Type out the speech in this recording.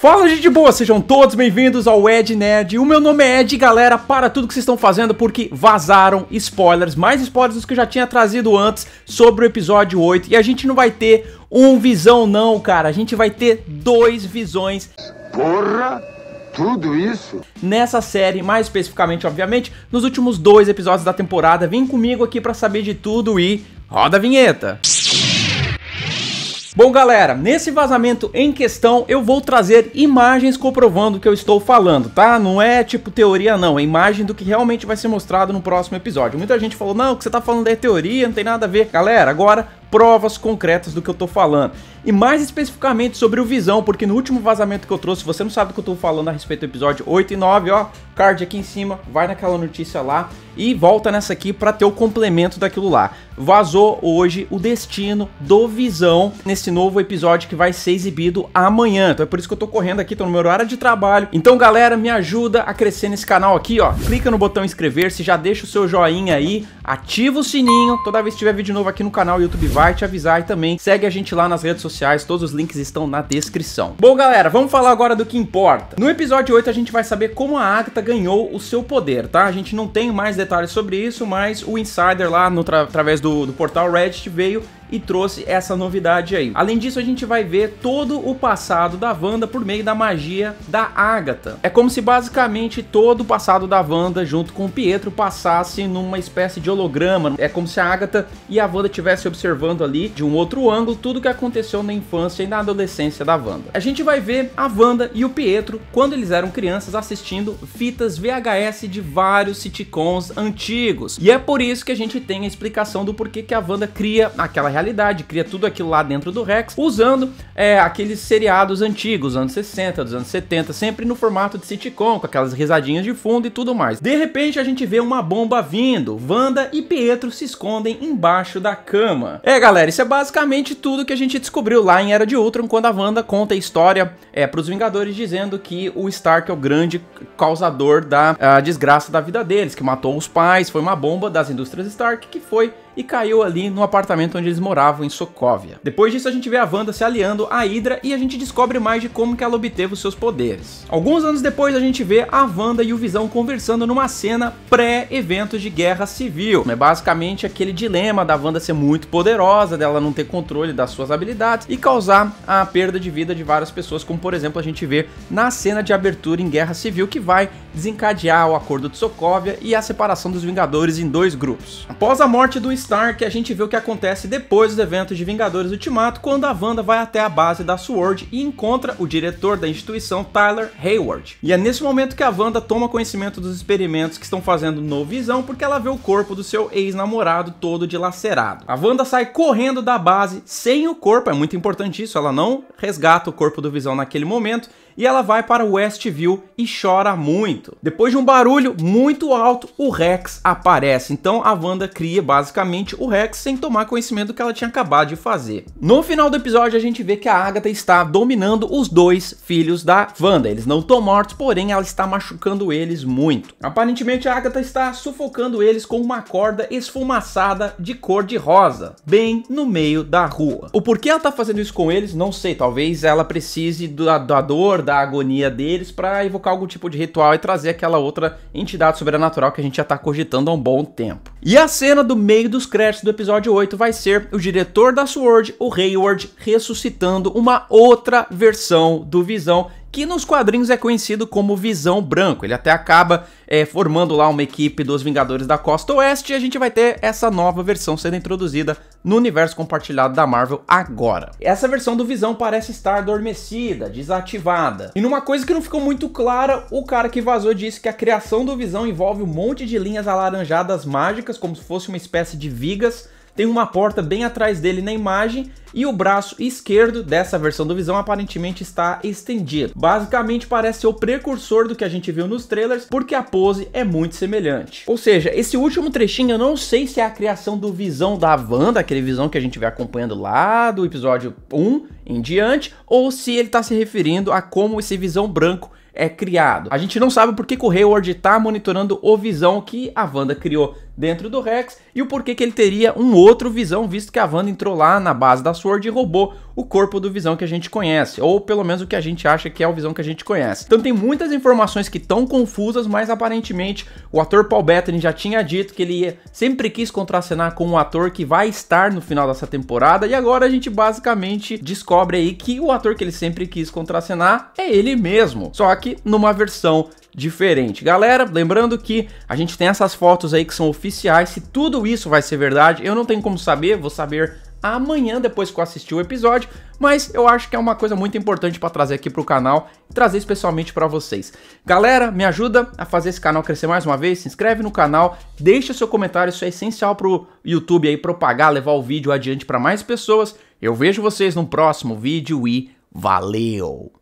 Fala gente boa, sejam todos bem-vindos ao Ed Nerd. O meu nome é Ed, galera, para tudo que vocês estão fazendo porque vazaram spoilers, mais spoilers dos que eu já tinha trazido antes sobre o episódio 8 e a gente não vai ter um visão não, cara. A gente vai ter dois visões. Porra! tudo isso? Nessa série, mais especificamente, obviamente, nos últimos dois episódios da temporada, vem comigo aqui para saber de tudo e roda a vinheta. Bom galera, nesse vazamento em questão eu vou trazer imagens comprovando o que eu estou falando, tá? Não é tipo teoria não, é imagem do que realmente vai ser mostrado no próximo episódio. Muita gente falou, não, o que você tá falando é teoria, não tem nada a ver. Galera, agora provas concretas do que eu tô falando. E mais especificamente sobre o Visão, porque no último vazamento que eu trouxe, você não sabe do que eu tô falando a respeito do episódio 8 e 9, ó, card aqui em cima, vai naquela notícia lá e volta nessa aqui para ter o complemento daquilo lá. Vazou hoje o destino do Visão nesse novo episódio que vai ser exibido amanhã. Então é por isso que eu tô correndo aqui, tô no meu horário de trabalho. Então, galera, me ajuda a crescer nesse canal aqui, ó. Clica no botão inscrever-se, já deixa o seu joinha aí, ativa o sininho, toda vez que tiver vídeo novo aqui no canal, o YouTube vai vai te avisar e também. Segue a gente lá nas redes sociais, todos os links estão na descrição. Bom, galera, vamos falar agora do que importa. No episódio 8 a gente vai saber como a Agatha ganhou o seu poder, tá? A gente não tem mais detalhes sobre isso, mas o Insider lá no através do, do portal Reddit veio e trouxe essa novidade aí. Além disso, a gente vai ver todo o passado da Wanda por meio da magia da Agatha. É como se basicamente todo o passado da Wanda junto com o Pietro passasse numa espécie de holograma. É como se a Agatha e a Wanda estivessem observando ali de um outro ângulo tudo o que aconteceu na infância e na adolescência da Wanda. A gente vai ver a Wanda e o Pietro quando eles eram crianças assistindo fitas VHS de vários sitcoms antigos. E é por isso que a gente tem a explicação do porquê que a Wanda cria aquela realidade realidade, cria tudo aquilo lá dentro do Rex, usando é, aqueles seriados antigos, anos 60, dos anos 70, sempre no formato de sitcom, com aquelas risadinhas de fundo e tudo mais. De repente a gente vê uma bomba vindo, Wanda e Pietro se escondem embaixo da cama. É galera, isso é basicamente tudo que a gente descobriu lá em Era de Ultron, quando a Wanda conta a história é, pros Vingadores, dizendo que o Stark é o grande causador da ah, desgraça da vida deles, que matou os pais, foi uma bomba das indústrias Stark que foi e caiu ali no apartamento onde eles moravam em Sokovia. Depois disso a gente vê a Wanda se aliando à Hydra e a gente descobre mais de como que ela obteve os seus poderes. Alguns anos depois a gente vê a Wanda e o Visão conversando numa cena pré-evento de guerra civil. É basicamente aquele dilema da Wanda ser muito poderosa, dela não ter controle das suas habilidades e causar a perda de vida de várias pessoas, como por exemplo a gente vê na cena de abertura em Guerra Civil que vai desencadear o Acordo de Sokovia e a separação dos Vingadores em dois grupos. Após a morte do Stark, a gente vê o que acontece depois dos eventos de Vingadores Ultimato, quando a Wanda vai até a base da SWORD e encontra o diretor da instituição, Tyler Hayward. E é nesse momento que a Wanda toma conhecimento dos experimentos que estão fazendo no Visão, porque ela vê o corpo do seu ex-namorado todo dilacerado. A Wanda sai correndo da base sem o corpo, é muito importante isso, ela não resgata o corpo do Visão naquele momento, e ela vai para Westview e chora muito muito. Depois de um barulho muito alto, o Rex aparece. Então a Wanda cria basicamente o Rex sem tomar conhecimento do que ela tinha acabado de fazer. No final do episódio a gente vê que a Agatha está dominando os dois filhos da Wanda. Eles não estão mortos, porém ela está machucando eles muito. Aparentemente a Agatha está sufocando eles com uma corda esfumaçada de cor de rosa, bem no meio da rua. O porquê ela está fazendo isso com eles, não sei. Talvez ela precise da, da dor, da agonia deles para evocar algum tipo de ritual e trazer aquela outra entidade sobrenatural que a gente já tá cogitando há um bom tempo. E a cena do meio dos créditos do episódio 8 vai ser o diretor da SWORD, o Hayward, ressuscitando uma outra versão do Visão que nos quadrinhos é conhecido como Visão Branco. Ele até acaba é, formando lá uma equipe dos Vingadores da Costa Oeste e a gente vai ter essa nova versão sendo introduzida no universo compartilhado da Marvel agora. Essa versão do Visão parece estar adormecida, desativada. E numa coisa que não ficou muito clara, o cara que vazou disse que a criação do Visão envolve um monte de linhas alaranjadas mágicas, como se fosse uma espécie de vigas tem uma porta bem atrás dele na imagem e o braço esquerdo dessa versão do Visão aparentemente está estendido. Basicamente parece ser o precursor do que a gente viu nos trailers, porque a pose é muito semelhante. Ou seja, esse último trechinho eu não sei se é a criação do Visão da Wanda, aquele Visão que a gente vem acompanhando lá do episódio 1 em diante, ou se ele está se referindo a como esse Visão branco é criado. A gente não sabe por que o Hayward está monitorando o Visão que a Wanda criou dentro do Rex e o porquê que ele teria um outro Visão, visto que a Wanda entrou lá na base da SWORD e roubou o corpo do Visão que a gente conhece, ou pelo menos o que a gente acha que é o Visão que a gente conhece. Então tem muitas informações que estão confusas, mas aparentemente o ator Paul Bettany já tinha dito que ele ia, sempre quis contracenar com o um ator que vai estar no final dessa temporada, e agora a gente basicamente descobre aí que o ator que ele sempre quis contracenar é ele mesmo, só que numa versão diferente. Galera, lembrando que a gente tem essas fotos aí que são oficiais, se tudo isso vai ser verdade, eu não tenho como saber, vou saber amanhã depois que eu assistir o episódio, mas eu acho que é uma coisa muito importante para trazer aqui para o canal e trazer especialmente para vocês. Galera, me ajuda a fazer esse canal crescer mais uma vez, se inscreve no canal, deixa seu comentário, isso é essencial para o YouTube aí propagar, levar o vídeo adiante para mais pessoas. Eu vejo vocês no próximo vídeo e valeu!